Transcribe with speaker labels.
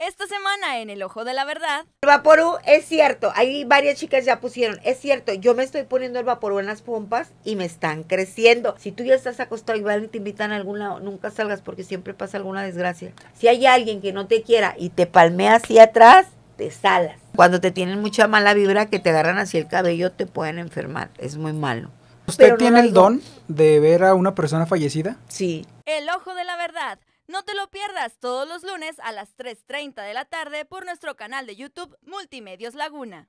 Speaker 1: Esta semana en El Ojo de la Verdad.
Speaker 2: El vaporú es cierto, hay varias chicas ya pusieron, es cierto, yo me estoy poniendo el vaporú en las pompas y me están creciendo. Si tú ya estás acostado y van te invitan a algún nunca salgas porque siempre pasa alguna desgracia. Si hay alguien que no te quiera y te palmea hacia atrás, te salas. Cuando te tienen mucha mala vibra que te agarran hacia el cabello, te pueden enfermar,
Speaker 3: es muy malo. ¿Usted tiene el don de ver a una persona fallecida? Sí.
Speaker 4: El Ojo de la Verdad no te lo pierdas todos los lunes a las 3.30 de la tarde por nuestro canal de YouTube Multimedios Laguna.